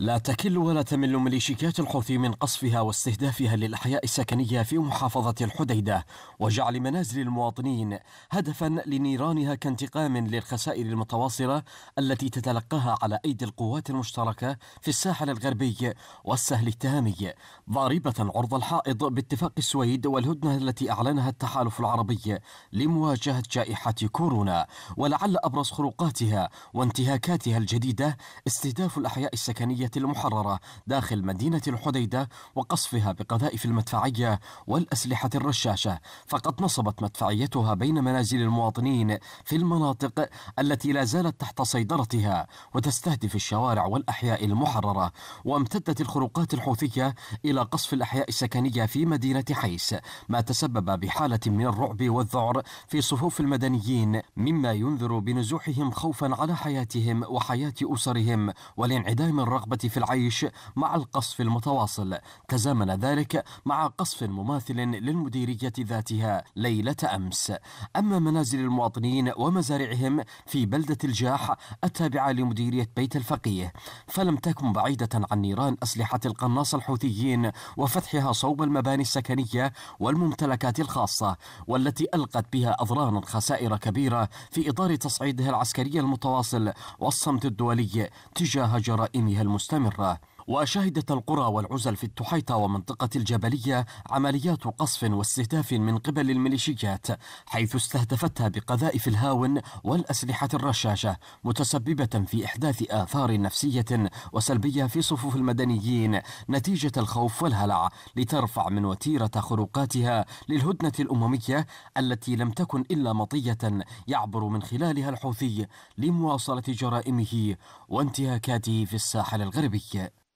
لا تكل ولا تمل مليشيات الحوثي من قصفها واستهدافها للأحياء السكنية في محافظة الحديدة وجعل منازل المواطنين هدفا لنيرانها كانتقام للخسائر المتواصلة التي تتلقاها على أيدي القوات المشتركة في الساحل الغربي والسهل التهامي ضاربة عرض الحائط باتفاق السويد والهدنة التي أعلنها التحالف العربي لمواجهة جائحة كورونا ولعل أبرز خروقاتها وانتهاكاتها الجديدة استهداف الأحياء السكنية المحررة داخل مدينة الحديدة وقصفها بقذائف المدفعية والأسلحة الرشاشة فقد نصبت مدفعيتها بين منازل المواطنين في المناطق التي لا زالت تحت سيطرتها وتستهدف الشوارع والأحياء المحررة وامتدت الخروقات الحوثية إلى قصف الأحياء السكنية في مدينة حيس ما تسبب بحالة من الرعب والذعر في صفوف المدنيين مما ينذر بنزوحهم خوفا على حياتهم وحياة أسرهم والانعدام الرغبة في العيش مع القصف المتواصل تزامن ذلك مع قصف مماثل للمديرية ذاتها ليلة أمس أما منازل المواطنين ومزارعهم في بلدة الجاح التابعة لمديرية بيت الفقيه فلم تكن بعيدة عن نيران أسلحة القناص الحوثيين وفتحها صوب المباني السكنية والممتلكات الخاصة والتي ألقت بها أضرارا خسائر كبيرة في إطار تصعيدها العسكري المتواصل والصمت الدولي تجاه جرائمها المستقبل مستمرة وشهدت القرى والعزل في التحيطة ومنطقة الجبلية عمليات قصف واستهداف من قبل الميليشيات حيث استهدفتها بقذائف الهاون والأسلحة الرشاشة متسببة في إحداث آثار نفسية وسلبية في صفوف المدنيين نتيجة الخوف والهلع لترفع من وتيرة خروقاتها للهدنة الأممية التي لم تكن إلا مطية يعبر من خلالها الحوثي لمواصلة جرائمه وانتهاكاته في الساحل الغربي